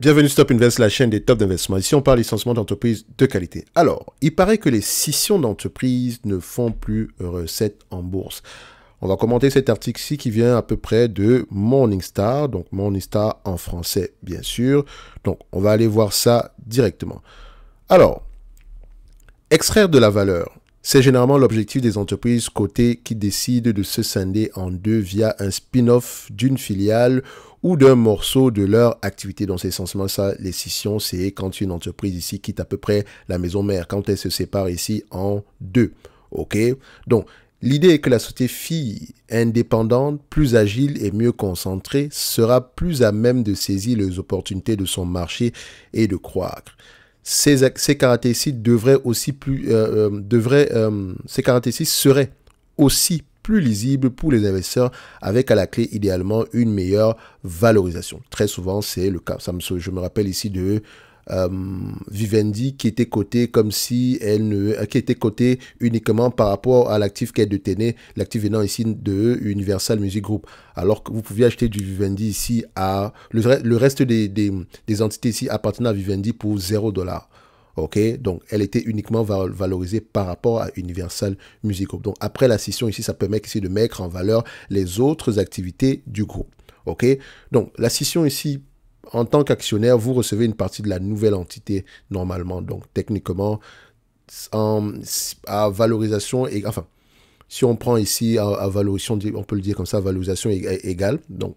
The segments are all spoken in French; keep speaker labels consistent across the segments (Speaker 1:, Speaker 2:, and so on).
Speaker 1: Bienvenue Stop Invest, la chaîne des tops d'investissement. Ici, on parle licenciement d'entreprises de qualité. Alors, il paraît que les scissions d'entreprises ne font plus recette en bourse. On va commenter cet article-ci qui vient à peu près de Morningstar, donc Morningstar en français, bien sûr. Donc, on va aller voir ça directement. Alors, extraire de la valeur, c'est généralement l'objectif des entreprises cotées qui décident de se scinder en deux via un spin-off d'une filiale ou d'un morceau de leur activité. Dans ces sens ça, les scissions, c'est quand une entreprise ici quitte à peu près la maison mère, quand elle se sépare ici en deux. OK Donc, L'idée est que la société fille indépendante, plus agile et mieux concentrée, sera plus à même de saisir les opportunités de son marché et de croître. Ces, caractéristiques devraient aussi plus, euh, euh, devraient, euh, ces caractéristiques seraient aussi plus lisible pour les investisseurs avec à la clé idéalement une meilleure valorisation. Très souvent, c'est le cas. Ça je me rappelle ici de euh, Vivendi qui était coté comme si elle ne, qui était coté uniquement par rapport à l'actif qu'elle détenait, l'actif venant ici de Universal Music Group. Alors que vous pouviez acheter du Vivendi ici à, le, reste des, entités ici appartenant à Vivendi pour 0 dollar ok Donc, elle était uniquement valorisée par rapport à Universal Music Group. Donc, après la scission ici, ça permet ici de mettre en valeur les autres activités du groupe, ok Donc, la scission ici en tant qu'actionnaire, vous recevez une partie de la nouvelle entité normalement. Donc techniquement, à valorisation et enfin si on prend ici à, valorisation, on peut le dire comme ça, valorisation égale, donc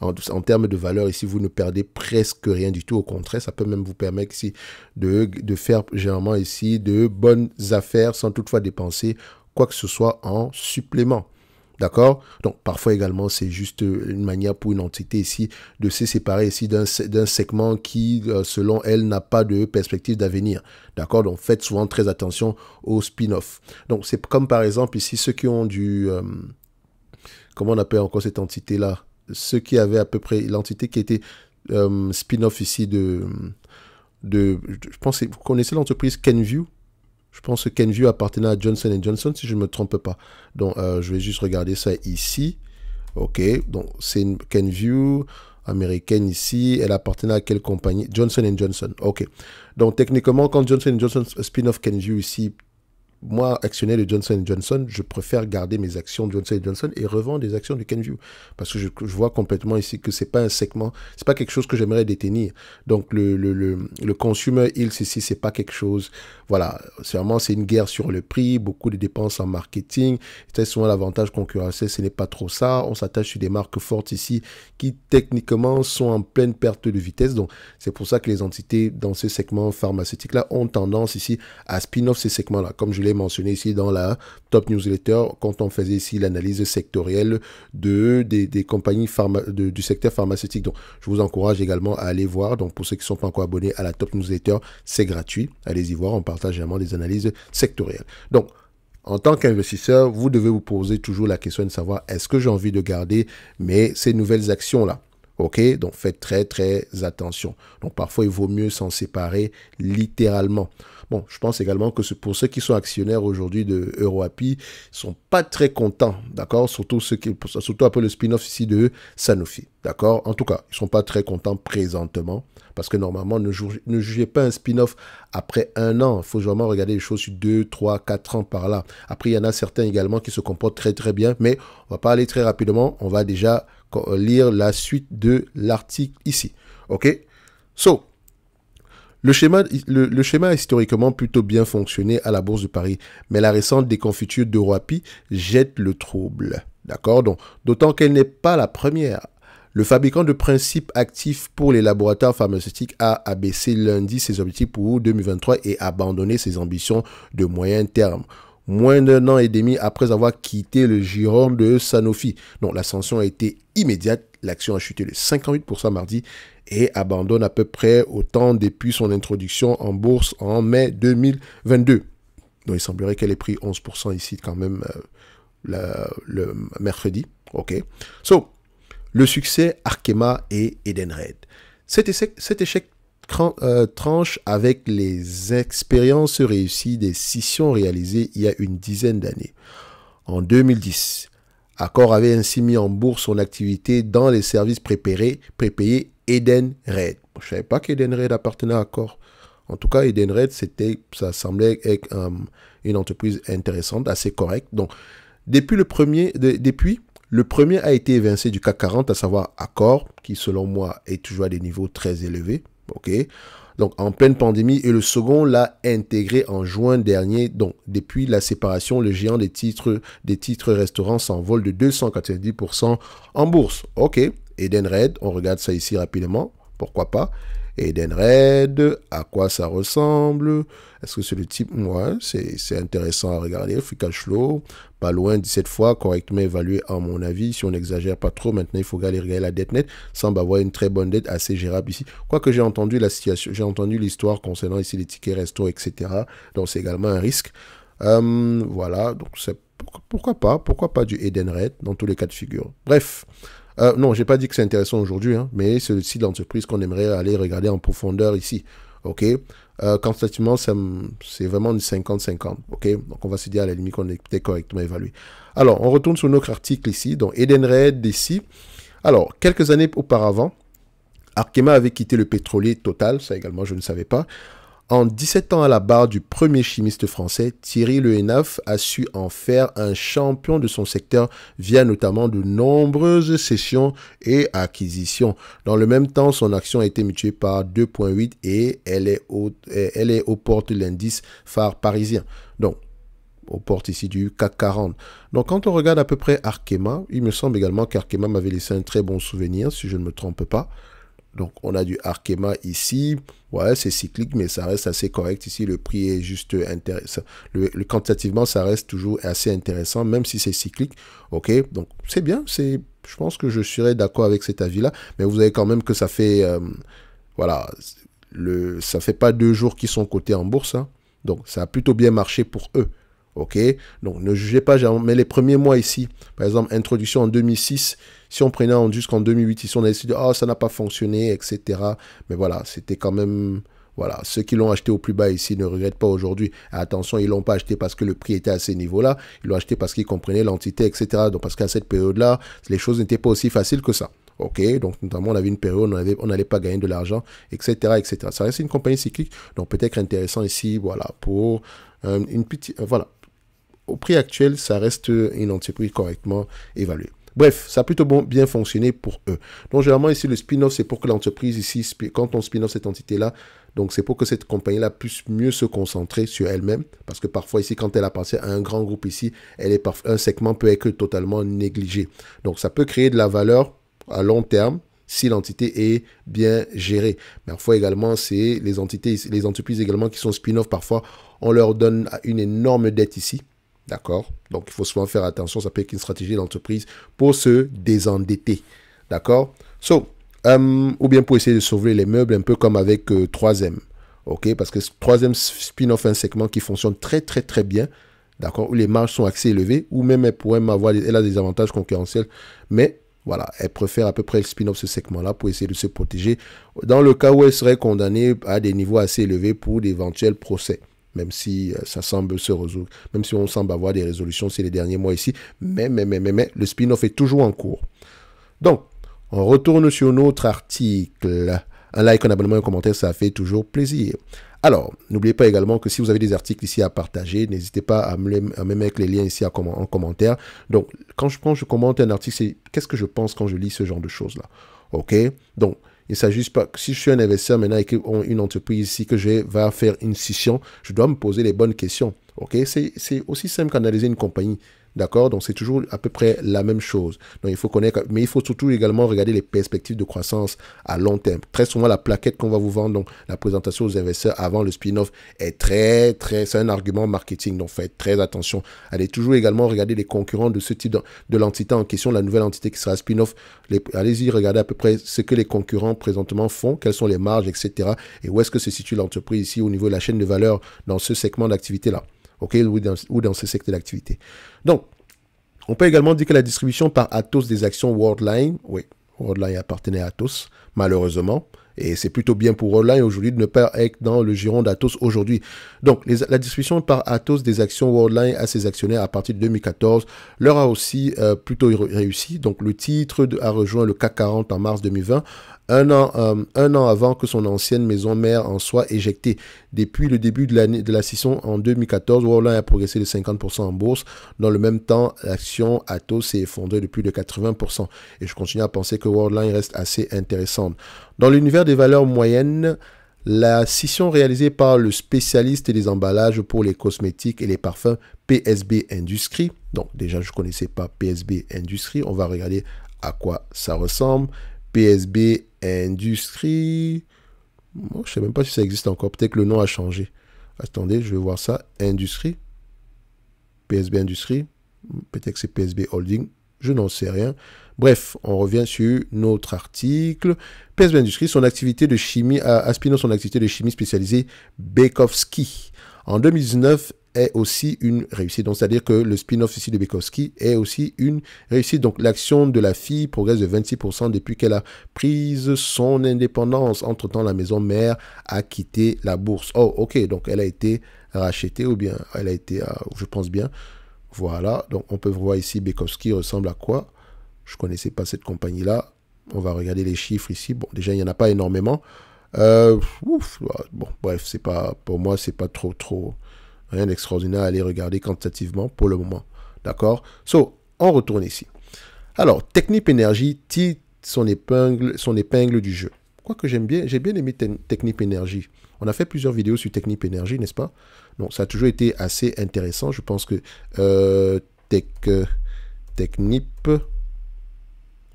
Speaker 1: en, termes de valeur ici, vous ne perdez presque rien du tout. Au contraire, ça peut même vous permettre ici de, de faire généralement ici de bonnes affaires sans toutefois dépenser quoi que ce soit en supplément. D'accord Donc parfois également, c'est juste euh, une manière pour une entité ici de se séparer ici d'un segment qui, euh, selon elle, n'a pas de perspective d'avenir. D'accord Donc faites souvent très attention aux spin-off. Donc c'est comme par exemple ici ceux qui ont du... Euh, comment on appelle encore cette entité-là Ceux qui avaient à peu près l'entité qui était spin-off ici de, de... Je pense que vous connaissez l'entreprise Kenview je pense que Kenview appartenait à Johnson Johnson, si je ne me trompe pas. Donc, euh, je vais juste regarder ça ici. OK, donc c'est une Kenview américaine ici. Elle appartenait à quelle compagnie Johnson Johnson. OK. Donc, techniquement, quand Johnson Johnson spin-off Kenview ici, moi, actionnaire de Johnson Johnson, je préfère garder mes actions de Johnson Johnson et revendre des actions de Kenview. Parce que je, vois complètement ici que c'est pas un segment, c'est pas quelque chose que j'aimerais détenir. Donc, le, le, le, consumer health ici, c'est pas quelque chose, voilà. C'est vraiment, c'est une guerre sur le prix, beaucoup de dépenses en marketing. c'est souvent, l'avantage concurrentiel, ce n'est pas trop ça. On s'attache sur des marques fortes ici qui, techniquement, sont en pleine perte de vitesse. Donc, c'est pour ça que les entités dans ce segment pharmaceutique-là ont tendance ici à spin-off ces segments-là. Comme je mentionné ici dans la top newsletter, quand on faisait ici l'analyse sectorielle de, des, compagnies pharma, du secteur pharmaceutique. Donc, je vous encourage également à aller voir. Donc, pour ceux qui ne sont pas encore abonnés à la top newsletter, c'est gratuit. Allez-y voir, on partage vraiment des analyses sectorielles. Donc, en tant qu'investisseur, vous devez vous poser toujours la question de savoir est-ce que j'ai envie de garder mes, ces nouvelles actions-là Ok, donc faites très très attention. Donc parfois il vaut mieux s'en séparer littéralement. Bon, je pense également que pour ceux qui sont actionnaires aujourd'hui de EuroAPI, sont pas très contents, d'accord Surtout ceux qui, surtout après le spin-off ici de Sanofi, d'accord En tout cas, ils sont pas très contents présentement parce que normalement, ne, jugez, pas un spin-off après un an. Il faut vraiment regarder les choses sur deux, trois, quatre ans par là. Après, il y en a certains également qui se comportent très très bien, mais on va pas aller très rapidement. On va déjà lire la suite de l'article ici, ok So, le schéma, le, schéma, a historiquement plutôt bien fonctionné à la Bourse de Paris, mais la récente déconfiture d'Euroapi jette le trouble. D'accord D'autant qu'elle n'est pas la première. Le fabricant de principes actifs pour les laboratoires pharmaceutiques a abaissé lundi ses objectifs pour 2023 et abandonné ses ambitions de moyen terme moins d'un an et demi après avoir quitté le giron de Sanofi. Donc l'ascension a été immédiate, l'action a chuté de 58% mardi et abandonne à peu près autant depuis son introduction en bourse en mai 2022. Donc il semblerait qu'elle ait pris 11% ici quand même euh, le mercredi. OK. So, le succès Arkema et Edenred. Red. cet échec euh, tranche avec les expériences réussies des scissions réalisées il y a une dizaine d'années. En 2010, Accor avait ainsi mis en bourse son activité dans les services prépayés, prépayés Eden Red. Je ne savais pas qu'Edenred appartenait à Accor. En tout cas, Eden Red, c'était, ça semblait être une entreprise intéressante, assez correcte. Donc, depuis le premier, depuis, le premier a été évincé du CAC 40, à savoir Accor, qui selon moi est toujours à des niveaux très élevés. OK donc en pleine pandémie, et le second l'a intégré en juin dernier. Donc depuis la séparation, le géant des titres, des titres restaurants s'envole de 290% en bourse. Ok, Red, on regarde ça ici rapidement, pourquoi pas. Eden Red, à quoi ça ressemble Est-ce que c'est le type Moi, c'est intéressant à regarder. Free pas loin 17 fois, correctement évalué à mon avis. Si on n'exagère pas trop, maintenant il faut aller regarder la dette nette. Semble avoir une très bonne dette assez gérable ici. Quoique j'ai entendu la situation, j'ai entendu l'histoire concernant ici les tickets resto, etc. Donc c'est également un risque. Hum, voilà, donc c'est pourquoi pas, pourquoi pas du Eden Red dans tous les cas de figure. Bref, euh, non, non, n'ai pas dit que c'est intéressant aujourd'hui, hein, mais c'est le l'entreprise qu'on aimerait aller regarder en profondeur ici. OK euh, c'est vraiment une 50-50. OK Donc, on va se dire à la limite qu'on est correctement évalué. Alors, on retourne sur notre article ici. Donc, Red ici. Alors, quelques années auparavant, Arkema avait quitté le pétrolier Total. Ça également, je ne savais pas. En 17 ans à la barre du premier chimiste français, Thierry Le Lehenaf a su en faire un champion de son secteur via notamment de nombreuses sessions et acquisitions. Dans le même temps, son action a été mutuée par 2.8 et elle est, elle est aux portes de l'indice phare parisien. Donc, aux portes ici du CAC 40. Donc quand on regarde à peu près Arkema, il me semble également qu'Arkema m'avait laissé un très bon souvenir, si je ne me trompe pas. Donc on a du Arkema ici. Ouais, c'est cyclique, mais ça reste assez correct ici. Le prix est juste intéressant. Le, quantitativement, ça reste toujours assez intéressant, même si c'est cyclique. Ok, donc c'est bien. C'est, je pense que je serais d'accord avec cet avis-là. Mais vous avez quand même que ça fait, euh, voilà, le, ça fait pas deux jours qu'ils sont cotés en bourse. Hein. Donc ça a plutôt bien marché pour eux. Ok Donc ne jugez pas, mais les premiers mois ici, par exemple, introduction en 2006, si on prenait jusqu'en 2008, ici on a décidé, oh, ça n'a pas fonctionné, etc. Mais voilà, c'était quand même... Voilà, ceux qui l'ont acheté au plus bas ici ne regrettent pas aujourd'hui. Attention, ils ne l'ont pas acheté parce que le prix était à ces niveaux-là. Ils l'ont acheté parce qu'ils comprenaient l'entité, etc. Donc, parce qu'à cette période-là, les choses n'étaient pas aussi faciles que ça. Ok, donc notamment on avait une période où on n'allait pas gagner de l'argent, etc., etc. Ça reste une compagnie cyclique, donc peut-être intéressant ici, voilà, pour euh, une petite, euh, voilà, au prix actuel, ça reste une entreprise correctement évaluée. Bref, ça a plutôt bien fonctionné pour eux. Donc, généralement, ici, le spin-off, c'est pour que l'entreprise, ici, quand on spin-off cette entité-là, donc c'est pour que cette compagnie-là puisse mieux se concentrer sur elle-même. Parce que parfois, ici, quand elle appartient à un grand groupe, ici, elle est un segment peut être totalement négligé. Donc, ça peut créer de la valeur à long terme si l'entité est bien gérée. Mais parfois également, c'est les entités, les entreprises également qui sont spin-off. Parfois, on leur donne une énorme dette ici D'accord Donc, il faut souvent faire attention. Ça peut être une stratégie d'entreprise pour se désendetter. D'accord So, euh, ou bien pour essayer de sauver les meubles, un peu comme avec 3M. Euh, OK Parce que 3M spin-off un segment qui fonctionne très, très, très bien. D'accord Où les marges sont assez élevées, ou même elle pourrait avoir elle a des avantages concurrentiels. Mais voilà, elle préfère à peu près le spin-off ce segment-là pour essayer de se protéger dans le cas où elle serait condamnée à des niveaux assez élevés pour d'éventuels procès même si euh, ça semble se résoudre, même si on semble avoir des résolutions ces derniers mois ici, mais, mais, mais, mais, mais le spin-off est toujours en cours. Donc, on retourne sur notre article. Un like, un abonnement, un commentaire, ça fait toujours plaisir. Alors, n'oubliez pas également que si vous avez des articles ici à partager, n'hésitez pas à me, mettre les liens ici en commentaire. Donc, quand je, prends, je commente un article, c'est qu'est-ce que je pense quand je lis ce genre de choses-là. OK Donc, il s'agit pas que si je suis un investisseur maintenant et qu'une entreprise ici que je vais faire une scission, je dois me poser les bonnes questions. Ok, c'est aussi simple qu'analyser une compagnie. D'accord Donc c'est toujours à peu près la même chose. Donc il faut connaître, mais il faut surtout également regarder les perspectives de croissance à long terme. Très souvent, la plaquette qu'on va vous vendre, donc la présentation aux investisseurs avant le spin-off, est très, très, c'est un argument marketing. Donc faites très attention. Allez toujours également regarder les concurrents de ce type de, l'entité en question, la nouvelle entité qui sera spin-off. Allez-y, regarder à peu près ce que les concurrents présentement font, quelles sont les marges, etc. Et où est-ce que se situe l'entreprise ici au niveau de la chaîne de valeur dans ce segment d'activité-là ou, dans, ce secteur d'activité. Donc, on peut également dire que la distribution par Atos des actions Worldline, oui, Worldline appartenait à Atos, malheureusement. Et c'est plutôt bien pour Worldline aujourd'hui de ne pas être dans le giron d'Atos aujourd'hui. Donc, la distribution par Atos des actions Worldline à ses actionnaires à partir de 2014 leur a aussi euh, plutôt réussi. Donc, le titre a rejoint le CAC 40 en mars 2020 un an, euh, un an avant que son ancienne maison mère en soit éjectée. Depuis le début de, l'année, de la scission en 2014, Worldline a progressé de 50% en bourse. Dans le même temps, l'action Atos s'est effondrée de plus de 80%. Et je continue à penser que Worldline reste assez intéressante. Dans l'univers des valeurs moyennes, la scission réalisée par le spécialiste des emballages pour les cosmétiques et les parfums PSB Industrie. Donc déjà, je ne connaissais pas PSB Industrie. On va regarder à quoi ça ressemble. PSB Industrie. je ne sais même pas si ça existe encore. Peut-être que le nom a changé. Attendez, je vais voir ça. Industrie. PSB Industrie. Peut-être que c'est PSB Holding. Je n'en sais rien. Bref, on revient sur notre article. PSB Industrie, son activité de chimie, à Aspino, son activité de chimie spécialisée Bekovski. En 2019, est aussi une réussite. Donc, c'est-à-dire que le spin-off ici de Bekowski est aussi une réussite. Donc, l'action de la fille progresse de 26% depuis qu'elle a prise son indépendance. Entre-temps, la maison mère a quitté la bourse. Oh, ok, donc elle a été rachetée ou bien elle a été, euh, je pense bien. Voilà, donc on peut voir ici Bekowski ressemble à quoi Je ne connaissais pas cette compagnie-là. On va regarder les chiffres ici. Bon, déjà, il n'y en a pas énormément. Euh, ouf, bon, bref, c'est pas pour moi, c'est pas trop trop Rien d'extraordinaire à aller regarder quantitativement pour le moment. D'accord So, on retourne ici. Alors, Technip Energy titre, son épingle, son épingle du jeu. Quoi que j'aime bien, j'ai bien aimé Technip Energy. On a fait plusieurs vidéos sur Technip Energy, n'est-ce pas Non, ça a toujours été assez intéressant. Je pense que euh, euh, Technip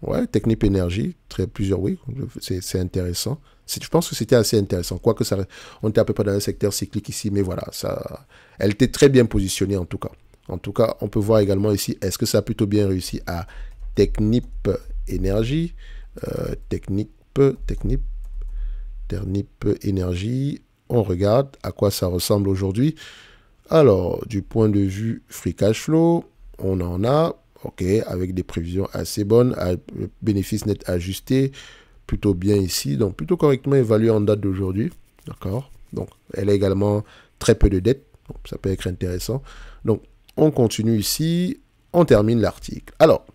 Speaker 1: Ouais, Technip Énergie, très, plusieurs, oui, c'est intéressant. Je pense que c'était assez intéressant, quoique ça, on était à peu près dans le secteur cyclique ici, mais voilà, ça, elle était très bien positionnée en tout cas. En tout cas, on peut voir également ici, est-ce que ça a plutôt bien réussi à Technip Énergie, euh, Technip, Technip, Technip Énergie. On regarde à quoi ça ressemble aujourd'hui. Alors, du point de vue free cash flow, on en a ok, avec des prévisions assez bonnes, à euh, bénéfice net ajusté, plutôt bien ici, donc plutôt correctement évalué en date d'aujourd'hui, d'accord Donc, elle a également très peu de dettes, ça peut être intéressant. Donc, on continue ici, on termine l'article. Alors,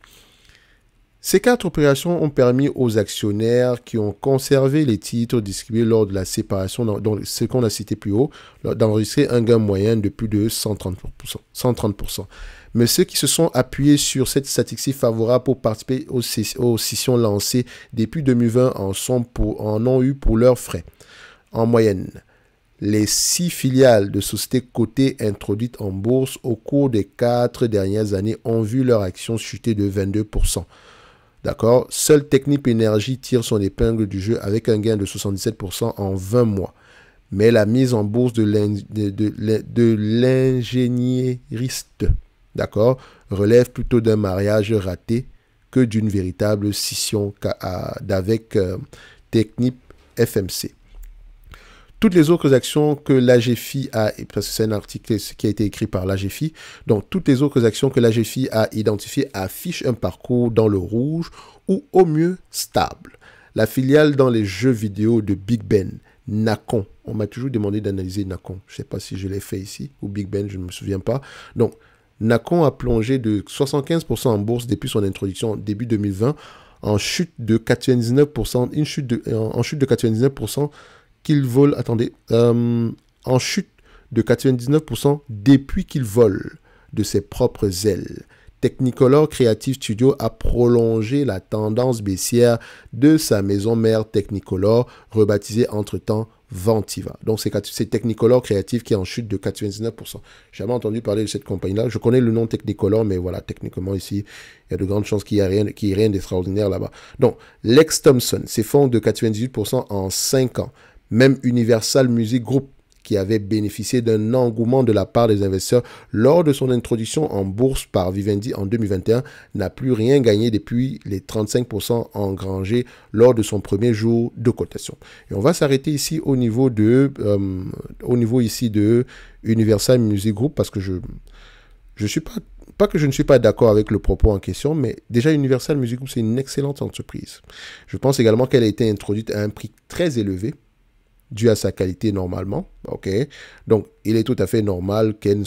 Speaker 1: ces quatre opérations ont permis aux actionnaires qui ont conservé les titres distribués lors de la séparation, donc ce qu'on a cité plus haut, d'enregistrer un gain moyen de plus de 130%. 130%. Mais ceux qui se sont appuyés sur cette statistique favorable pour participer aux, scissions lancées depuis 2020 en, ont eu pour leurs frais. En moyenne, les six filiales de sociétés cotées introduites en bourse au cours des quatre dernières années ont vu leur action chuter de 22%. D'accord Seule Technique Énergie tire son épingle du jeu avec un gain de 77% en 20 mois. Mais la mise en bourse de l'ingénieriste d'accord, relève plutôt d'un mariage raté que d'une véritable scission avec euh, Technip FMC. Toutes les autres actions que l'AGFI a, parce que c'est un article qui a été écrit par l'AGFI, donc toutes les autres actions que l'AGFI a identifiées affichent un parcours dans le rouge ou au mieux stable. La filiale dans les jeux vidéo de Big Ben, Nacon, on m'a toujours demandé d'analyser Nacon, je ne sais pas si je l'ai fait ici, ou Big Ben, je ne me souviens pas. Donc, Nacon a plongé de 75% en bourse depuis son introduction début 2020 en chute de 99%, une chute euh, en chute de 99% qu'il vole, attendez, euh, en chute de 99% depuis qu'il vole de ses propres ailes. Technicolor Creative Studio a prolongé la tendance baissière de sa maison mère Technicolor, rebaptisée entre-temps Ventiva. Donc, c'est Technicolor Créatif qui est en chute de 99%. J'ai jamais entendu parler de cette compagnie-là. Je connais le nom Technicolor, mais voilà, techniquement ici, il y a de grandes chances qu'il n'y ait rien, ait rien d'extraordinaire là-bas. Donc, Lex Thompson fonds de 98% en 5 ans. Même Universal Music Group qui avait bénéficié d'un engouement de la part des investisseurs lors de son introduction en bourse par Vivendi en 2021, n'a plus rien gagné depuis les 35% engrangés lors de son premier jour de cotation. Et on va s'arrêter ici au niveau de, euh, au niveau ici de Universal Music Group parce que je, je suis pas pas que je ne suis pas d'accord avec le propos en question, mais déjà Universal Music Group, c'est une excellente entreprise. Je pense également qu'elle a été introduite à un prix très élevé dû à sa qualité normalement. ok Donc, il est tout à fait normal qu'elle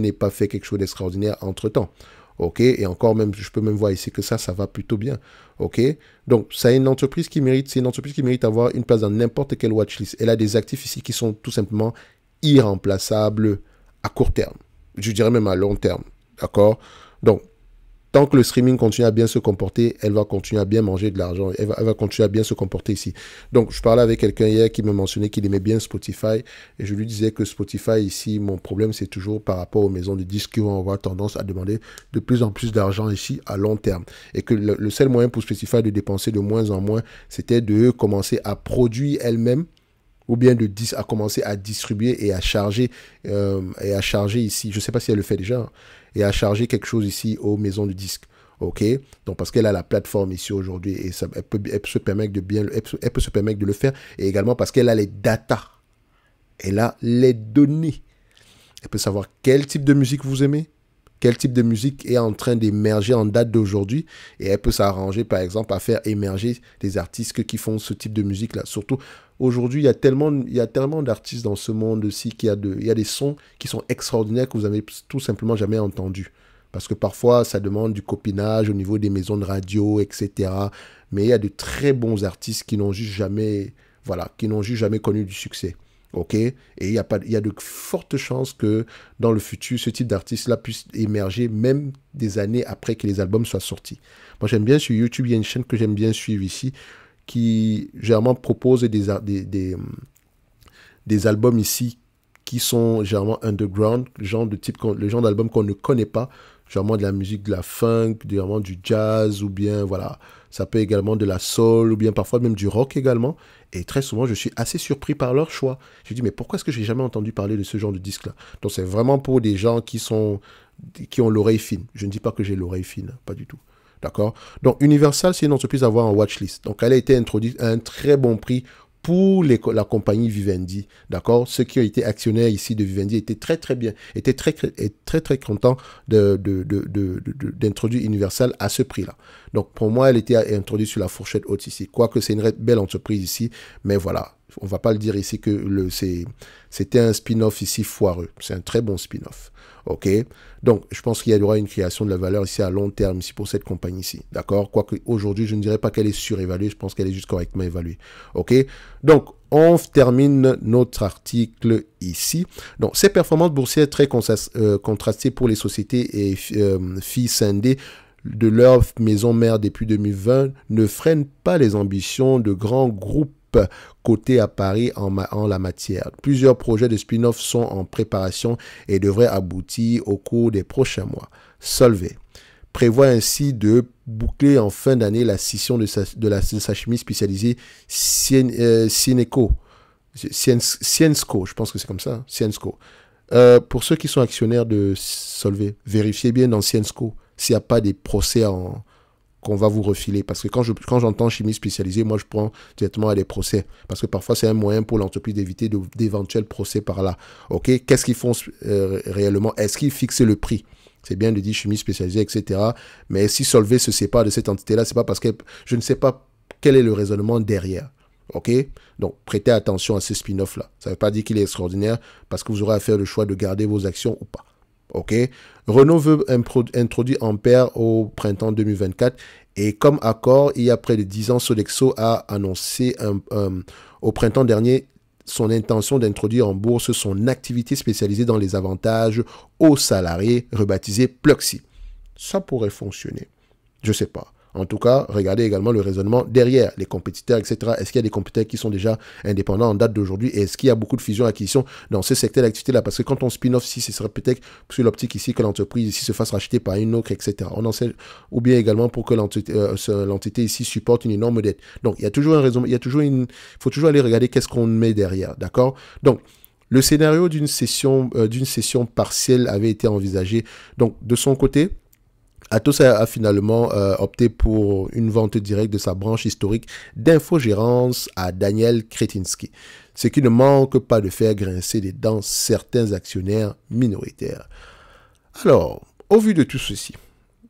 Speaker 1: n'ait pas fait quelque chose d'extraordinaire entre-temps. ok Et encore, même, je peux même voir ici que ça, ça va plutôt bien. ok Donc, c'est une entreprise qui mérite, c'est une entreprise qui mérite avoir une place dans n'importe quelle watchlist. Elle a des actifs ici qui sont tout simplement irremplaçables à court terme. Je dirais même à long terme. D'accord Donc, tant que le streaming continue à bien se comporter, elle va continuer à bien manger de l'argent, elle, va, continuer à bien se comporter ici. Donc, je parlais avec quelqu'un hier qui me mentionnait qu'il aimait bien Spotify, et je lui disais que Spotify ici, mon problème, c'est toujours par rapport aux maisons de disques qui vont avoir tendance à demander de plus en plus d'argent ici à long terme, et que le, seul moyen pour Spotify de dépenser de moins en moins, c'était de commencer à produire elle-même ou bien de à commencer à distribuer et à charger euh, et à charger ici. Je ne sais pas si elle le fait déjà, hein et à charger quelque chose ici aux maisons du disque. OK Donc, parce qu'elle a la plateforme ici aujourd'hui et ça, elle, peut, se permettre de bien, elle peut, se permettre de le faire et également parce qu'elle a les data. Elle a les données. Elle peut savoir quel type de musique vous aimez, quel type de musique est en train d'émerger en date d'aujourd'hui. Et elle peut s'arranger, par exemple, à faire émerger des artistes qui font ce type de musique-là. Surtout, aujourd'hui, il y a tellement, il tellement d'artistes dans ce monde aussi qu'il y, a de, il y a des sons qui sont extraordinaires que vous n'avez tout simplement jamais entendus. Parce que parfois, ça demande du copinage au niveau des maisons de radio, etc. Mais il y a de très bons artistes qui n'ont jamais, voilà, qui n'ont juste jamais connu du succès. Ok Et il y, a y de fortes chances que dans le futur, ce type d'artiste-là puisse émerger même des années après que les albums soient sortis. Moi, j'aime bien sur YouTube, il y a une chaîne que j'aime bien suivre ici qui généralement propose des, des, hum, des, albums ici qui sont généralement underground, genre de type, le genre d'album qu'on ne connaît pas, généralement de la musique de la funk, du jazz, ou bien voilà, ça peut également de la soul, ou bien parfois même du rock également. Et très souvent, je suis assez surpris par leur choix. Je me dis, mais pourquoi est-ce que j'ai jamais entendu parler de ce genre de disque-là Donc c'est vraiment pour des gens qui, sont, qui ont l'oreille fine. Je ne dis pas que j'ai l'oreille fine, pas du tout. D'accord Donc Universal, c'est une entreprise à avoir en watchlist. Donc elle a été introduite à un très bon prix pour la compagnie Vivendi. D'accord Ceux qui ont été actionnaires ici de Vivendi étaient très très bien, étaient très très très, très contents d'introduire de, Universal à ce prix-là. Donc pour moi, elle était introduite sur la fourchette haute ici. Quoique c'est une belle entreprise ici, mais voilà, on va pas le dire ici que c'était un spin-off ici foireux. C'est un très bon spin-off. OK Donc, je pense qu'il y aura une création de la valeur ici à long terme, ici pour cette compagnie ici. D'accord Quoique aujourd'hui, je ne dirais pas qu'elle est surévaluée, je pense qu'elle est juste correctement évaluée. OK Donc, on termine notre article ici. Donc, ces performances boursières très euh, contrastées pour les sociétés et euh, filles scindées de leur maison mère depuis 2020 ne freinent pas les ambitions de grands groupes côté à Paris en, la matière. Plusieurs projets de spin-off sont en préparation et devraient aboutir au cours des prochains mois. Solvay prévoit ainsi de boucler en fin d'année la scission de sa, de, la, chimie spécialisée Cien, euh, je pense que c'est comme ça, Cienco. Hein, euh, pour ceux qui sont actionnaires de Solvay, vérifiez bien dans Ciensco s'il n'y a pas des procès en, qu'on va vous refiler. Parce que quand, je, quand j'entends chimie spécialisée, moi, je prends directement à des procès. Parce que parfois, c'est un moyen pour l'entreprise d'éviter d'éventuels procès par là. OK Qu'est-ce qu'ils font euh, réellement Est-ce qu'ils fixent le prix c'est bien de dire chimie spécialisée, etc. Mais si Solvay se sépare de cette entité-là, c'est pas parce que je ne sais pas quel est le raisonnement derrière. OK Donc, prêtez attention à ce spin off là Ça ne veut pas dire qu'il est extraordinaire parce que vous aurez à faire le choix de garder vos actions ou pas. OK Renault veut introduire Ampère au printemps 2024 et comme accord, il y a près de 10 ans, Sodexo a annoncé au printemps dernier son intention d'introduire en bourse son activité spécialisée dans les avantages aux salariés, rebaptisée Plexi. Ça pourrait fonctionner. Je ne sais pas. En tout cas, regardez également le raisonnement derrière les compétiteurs, etc. Est-ce qu'il y a des compétiteurs qui sont déjà indépendants en date d'aujourd'hui et est-ce qu'il y a beaucoup de fusions acquisitions dans ce secteur d'activité-là Parce que quand on spin-off ici, ce serait peut-être sur l'optique ici que l'entreprise ici se fasse racheter par une autre, etc. On en sait, ou bien également pour que euh, l'entité ici supporte une énorme dette. Donc, il y a toujours un raisonnement. il y a toujours une, faut toujours aller regarder qu'est-ce qu'on met derrière, d'accord Donc, le scénario d'une session, euh, d'une session partielle avait été envisagé. Donc, de son côté, Atos a, finalement euh, opté pour une vente directe de sa branche historique d'infogérance à Daniel Kretinsky, ce qui ne manque pas de faire grincer les dents certains actionnaires minoritaires. Alors, au vu de tout ceci,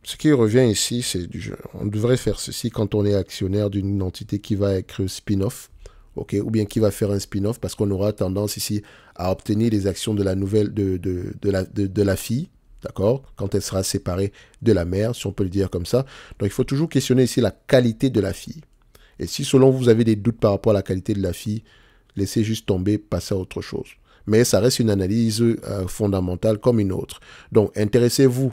Speaker 1: ce qui revient ici, c'est on devrait faire ceci quand on est actionnaire d'une entité qui va être spin-off, ok, ou bien qui va faire un spin-off, parce qu'on aura tendance ici à obtenir les actions de la nouvelle de, de la fille, D'accord Quand elle sera séparée de la mère, si on peut le dire comme ça. Donc il faut toujours questionner ici la qualité de la fille. Et si selon vous, vous avez des doutes par rapport à la qualité de la fille, laissez juste tomber, passez à autre chose. Mais ça reste une analyse euh, fondamentale comme une autre. Donc intéressez-vous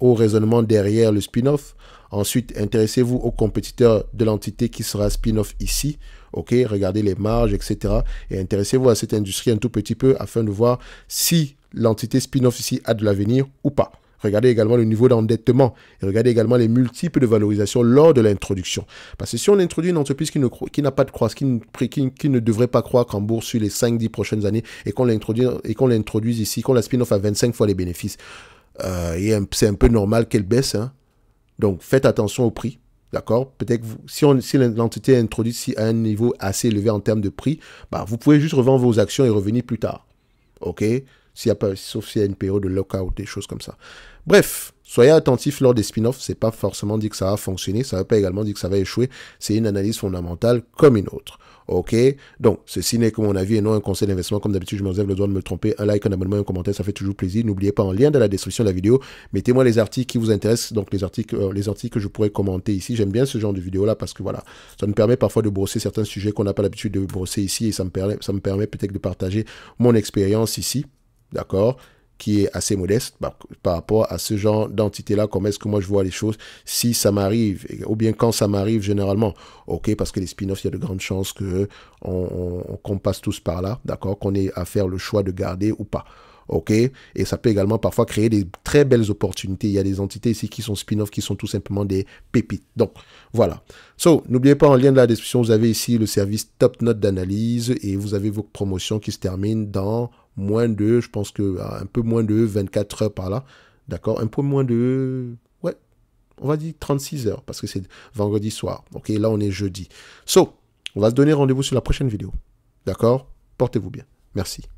Speaker 1: au raisonnement derrière le spin-off. Ensuite, intéressez-vous aux compétiteurs de l'entité qui sera spin-off ici. OK, regardez les marges, etc. Et intéressez-vous à cette industrie un tout petit peu afin de voir si l'entité spin-off ici a de l'avenir ou pas. Regardez également le niveau d'endettement et regardez également les multiples de valorisation lors de l'introduction. Parce que si on introduit une entreprise qui, ne, qui n'a pas de croissance, qui ne, qui, ne devrait pas croire qu'en bourse sur les 5-10 prochaines années et qu'on l'introduise, et qu'on ici, qu'on la spin-off à 25 fois les bénéfices, euh, c'est un peu normal qu'elle baisse. Hein. Donc faites attention au prix. D'accord Peut-être que si, on, si l'entité est introduite à un niveau assez élevé en termes de prix, bah, vous pouvez juste revendre vos actions et revenir plus tard. OK s'il a sauf s'il y a une période de lockout, des choses comme ça. Bref, soyez attentifs lors des spin-offs. C'est pas forcément dit que ça va fonctionner, ça ne veut pas également dire que ça va échouer. C'est une analyse fondamentale comme une autre. Ok Donc, ceci n'est que mon avis et non un conseil d'investissement. Comme d'habitude, je me réserve le droit de me tromper. Un like, un abonnement, un commentaire, ça fait toujours plaisir. N'oubliez pas, en lien dans la description de la vidéo, mettez-moi les articles qui vous intéressent, donc les articles, euh, les articles que je pourrais commenter ici. J'aime bien ce genre de vidéo-là parce que voilà, ça me permet parfois de brosser certains sujets qu'on n'a pas l'habitude de brosser ici et ça me permet, ça me permet peut-être de partager mon expérience ici d'accord qui est assez modeste par, rapport à ce genre d'entité-là, comment est-ce que moi je vois les choses, si ça m'arrive, ou bien quand ça m'arrive généralement. Ok, parce que les spin-offs, il y a de grandes chances qu'on passe tous par là, d'accord, qu'on ait à faire le choix de garder ou pas. Ok, et ça peut également parfois créer des très belles opportunités. Il y a des entités ici qui sont spin-off, qui sont tout simplement des pépites. Donc voilà. So, n'oubliez pas en lien de la description, vous avez ici le service Top Note d'analyse et vous avez vos promotions qui se terminent dans moins de, je pense que bah, un peu moins de 24 heures par là, d'accord Un peu moins de, ouais, on va dire 36 heures, parce que c'est vendredi soir, ok Là, on est jeudi. So, on va se donner rendez-vous sur la prochaine vidéo, d'accord Portez-vous bien. Merci.